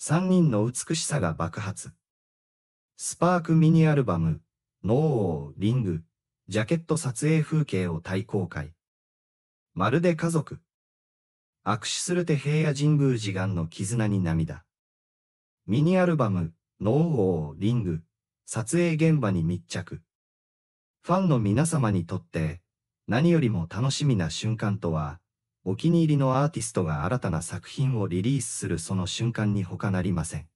3人の美しさが爆発。スパークミニアルバム、ノーリング、ジャケット撮影風景を大公開。まるで家族。握手するて平野神宮寺願の絆に涙。ミニアルバム、ノーリング、撮影現場に密着。ファンの皆様にとって、何よりも楽しみな瞬間とは、お気に入りのアーティストが新たな作品をリリースするその瞬間に他なりません。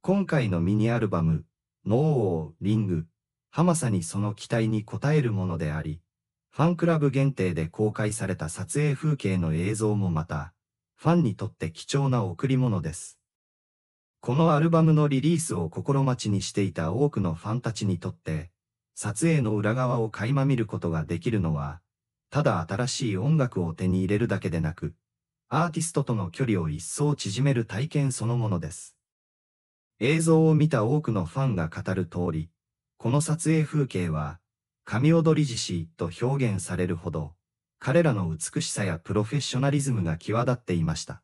今回のミニアルバム、ノーオー、リング、はまさにその期待に応えるものであり、ファンクラブ限定で公開された撮影風景の映像もまた、ファンにとって貴重な贈り物です。このアルバムのリリースを心待ちにしていた多くのファンたちにとって、撮影の裏側を垣間見ることができるのは、ただ新しい音楽を手に入れるだけでなく、アーティストとの距離を一層縮める体験そのものです。映像を見た多くのファンが語る通り、この撮影風景は、神踊り獅子と表現されるほど、彼らの美しさやプロフェッショナリズムが際立っていました。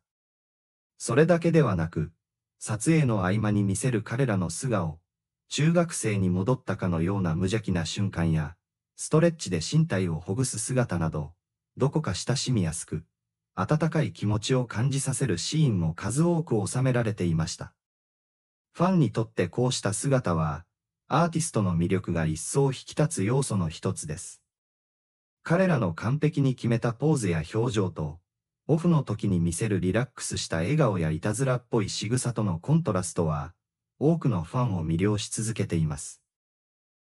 それだけではなく、撮影の合間に見せる彼らの素顔、中学生に戻ったかのような無邪気な瞬間や、ストレッチで身体をほぐす姿など、どこか親しみやすく、温かい気持ちを感じさせるシーンも数多く収められていました。ファンにとってこうした姿は、アーティストの魅力が一層引き立つ要素の一つです。彼らの完璧に決めたポーズや表情と、オフの時に見せるリラックスした笑顔やいたずらっぽい仕草とのコントラストは、多くのファンを魅了し続けています。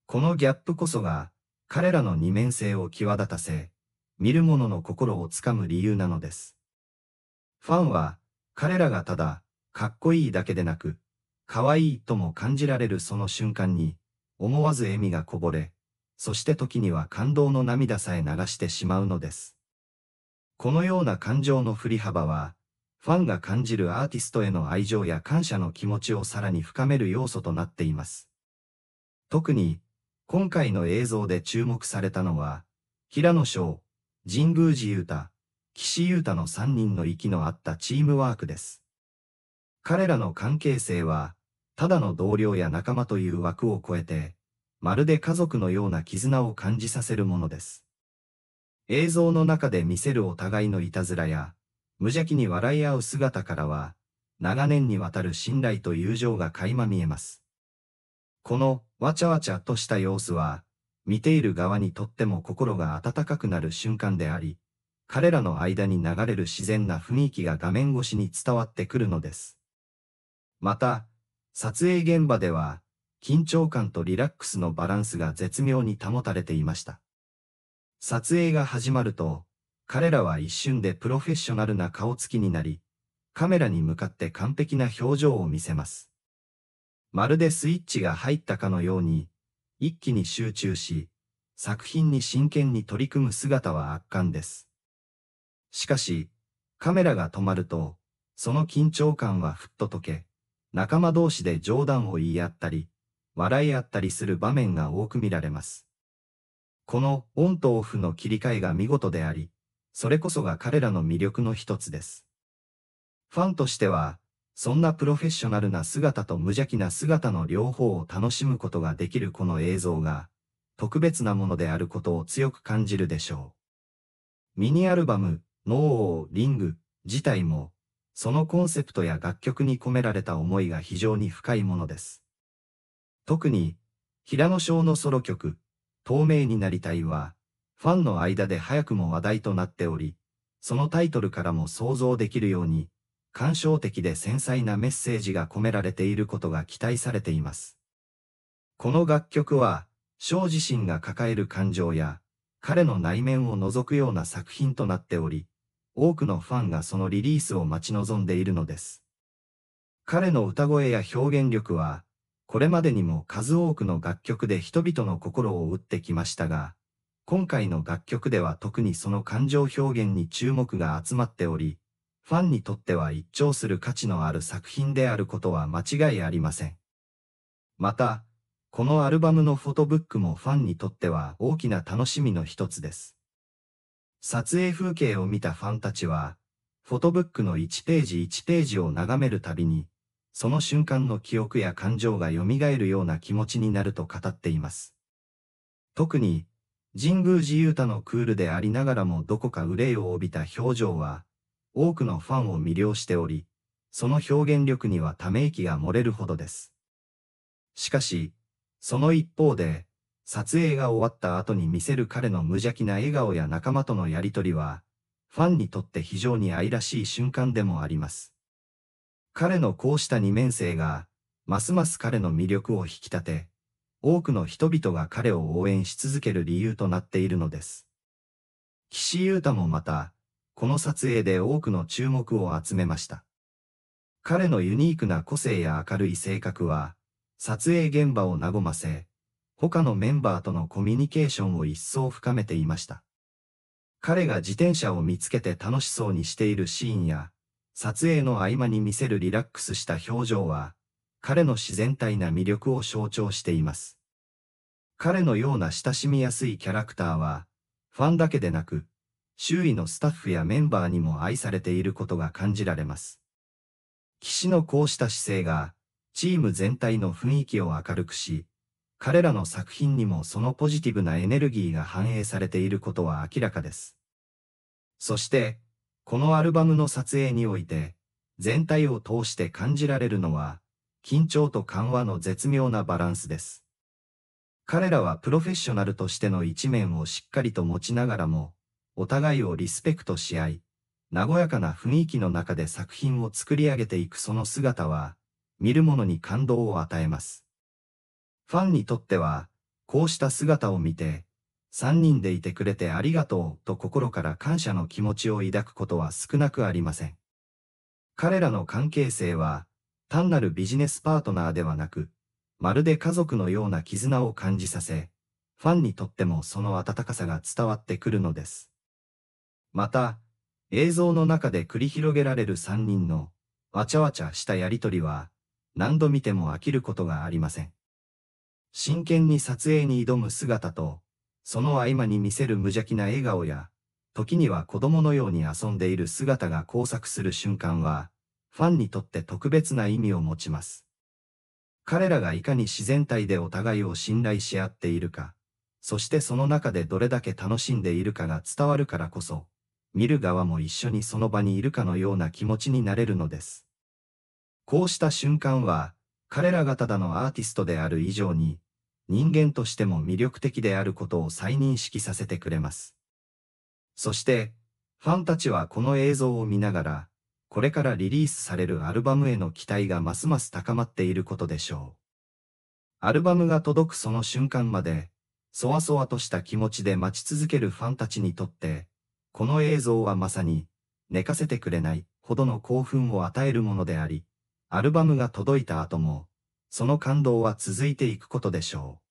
このギャップこそが、彼らの二面性を際立たせ、見る者の心をつかむ理由なのです。ファンは、彼らがただ、かっこいいだけでなく、可愛いとも感じられるその瞬間に、思わず笑みがこぼれ、そして時には感動の涙さえ流してしまうのです。このような感情の振り幅は、ファンが感じるアーティストへの愛情や感謝の気持ちをさらに深める要素となっています。特に、今回の映像で注目されたのは、平野翔、神宮寺雄太、岸勇太の3人の息の合ったチームワークです。彼らの関係性は、ただの同僚や仲間という枠を超えて、まるで家族のような絆を感じさせるものです。映像の中で見せるお互いのいたずらや、無邪気に笑い合う姿からは、長年にわたる信頼と友情が垣間見えます。この、わちゃわちゃとした様子は、見ている側にとっても心が温かくなる瞬間であり、彼らの間に流れる自然な雰囲気が画面越しに伝わってくるのです。また、撮影現場では、緊張感とリラックスのバランスが絶妙に保たれていました。撮影が始まると、彼らは一瞬でプロフェッショナルな顔つきになり、カメラに向かって完璧な表情を見せます。まるでスイッチが入ったかのように、一気に集中し、作品に真剣に取り組む姿は圧巻です。しかし、カメラが止まると、その緊張感はふっと溶け、仲間同士で冗談を言い合ったり、笑い合ったりする場面が多く見られます。このオンとオフの切り替えが見事であり、それこそが彼らの魅力の一つです。ファンとしては、そんなプロフェッショナルな姿と無邪気な姿の両方を楽しむことができるこの映像が、特別なものであることを強く感じるでしょう。ミニアルバム、ノーオーリング自体も、そのコンセプトや楽曲に込められた思いが非常に深いものです。特に、平野翔のソロ曲、透明になりたいは、ファンの間で早くも話題となっており、そのタイトルからも想像できるように、感傷的で繊細なメッセージが込められていることが期待されています。この楽曲は、翔自身が抱える感情や、彼の内面を覗くような作品となっており、多くのファンがそのリリースを待ち望んでいるのです。彼の歌声や表現力は、これまでにも数多くの楽曲で人々の心を打ってきましたが、今回の楽曲では特にその感情表現に注目が集まっており、ファンにとっては一聴する価値のある作品であることは間違いありません。また、このアルバムのフォトブックもファンにとっては大きな楽しみの一つです。撮影風景を見たファンたちは、フォトブックの1ページ1ページを眺めるたびに、その瞬間の記憶や感情が蘇るような気持ちになると語っています。特に、神宮寺勇太のクールでありながらもどこか憂いを帯びた表情は、多くのファンを魅了しており、その表現力にはため息が漏れるほどです。しかし、その一方で、撮影が終わった後に見せる彼の無邪気な笑顔や仲間とのやりとりは、ファンにとって非常に愛らしい瞬間でもあります。彼のこうした二面性が、ますます彼の魅力を引き立て、多くの人々が彼を応援し続ける理由となっているのです。岸優太もまた、この撮影で多くの注目を集めました。彼のユニークな個性や明るい性格は、撮影現場を和ませ、他のメンバーとのコミュニケーションを一層深めていました。彼が自転車を見つけて楽しそうにしているシーンや、撮影の合間に見せるリラックスした表情は、彼の自然体な魅力を象徴しています。彼のような親しみやすいキャラクターは、ファンだけでなく、周囲のスタッフやメンバーにも愛されていることが感じられます。騎士のこうした姿勢が、チーム全体の雰囲気を明るくし、彼らの作品にもそのポジティブなエネルギーが反映されていることは明らかです。そして、このアルバムの撮影において、全体を通して感じられるのは、緊張と緩和の絶妙なバランスです。彼らはプロフェッショナルとしての一面をしっかりと持ちながらも、お互いをリスペクトし合い、和やかな雰囲気の中で作品を作り上げていくその姿は、見る者に感動を与えます。ファンにとっては、こうした姿を見て、三人でいてくれてありがとうと心から感謝の気持ちを抱くことは少なくありません。彼らの関係性は、単なるビジネスパートナーではなく、まるで家族のような絆を感じさせ、ファンにとってもその温かさが伝わってくるのです。また、映像の中で繰り広げられる3人のわちゃわちゃしたやりとりは何度見ても飽きることがありません。真剣に撮影に挑む姿と、その合間に見せる無邪気な笑顔や、時には子供のように遊んでいる姿が交錯する瞬間は、ファンにとって特別な意味を持ちます。彼らがいかに自然体でお互いを信頼し合っているか、そしてその中でどれだけ楽しんでいるかが伝わるからこそ、見る側も一緒にその場にいるかのような気持ちになれるのです。こうした瞬間は、彼らがただのアーティストである以上に、人間としても魅力的であることを再認識させてくれます。そして、ファンたちはこの映像を見ながら、これからリリースされるアルバムへの期待がますます高まっていることでしょう。アルバムが届くその瞬間まで、そわそわとした気持ちで待ち続けるファンたちにとって、この映像はまさに、寝かせてくれないほどの興奮を与えるものであり、アルバムが届いた後も、その感動は続いていくことでしょう。